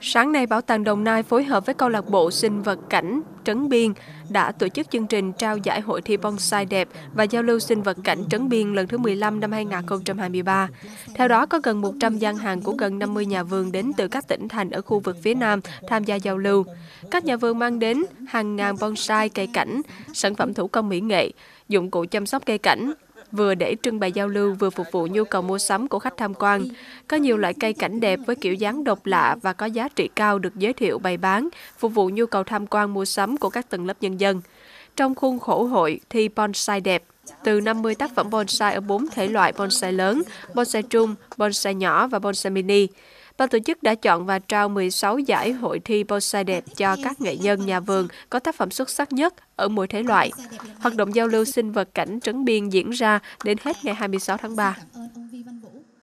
Sáng nay, Bảo tàng Đồng Nai phối hợp với câu lạc bộ sinh vật cảnh Trấn Biên đã tổ chức chương trình trao giải hội thi bonsai đẹp và giao lưu sinh vật cảnh Trấn Biên lần thứ 15 năm 2023. Theo đó, có gần 100 gian hàng của gần 50 nhà vườn đến từ các tỉnh thành ở khu vực phía Nam tham gia giao lưu. Các nhà vườn mang đến hàng ngàn bonsai cây cảnh, sản phẩm thủ công mỹ nghệ, dụng cụ chăm sóc cây cảnh, vừa để trưng bày giao lưu vừa phục vụ nhu cầu mua sắm của khách tham quan. Có nhiều loại cây cảnh đẹp với kiểu dáng độc lạ và có giá trị cao được giới thiệu bày bán, phục vụ nhu cầu tham quan mua sắm của các tầng lớp nhân dân. Trong khuôn khổ hội thi bonsai đẹp, từ 50 tác phẩm bonsai ở 4 thể loại bonsai lớn, bonsai trung, bonsai nhỏ và bonsai mini. Ban tổ chức đã chọn và trao 16 giải hội thi bonsai đẹp cho các nghệ nhân nhà vườn có tác phẩm xuất sắc nhất ở mỗi thể loại. Hoạt động giao lưu sinh vật cảnh trấn biên diễn ra đến hết ngày 26 tháng 3.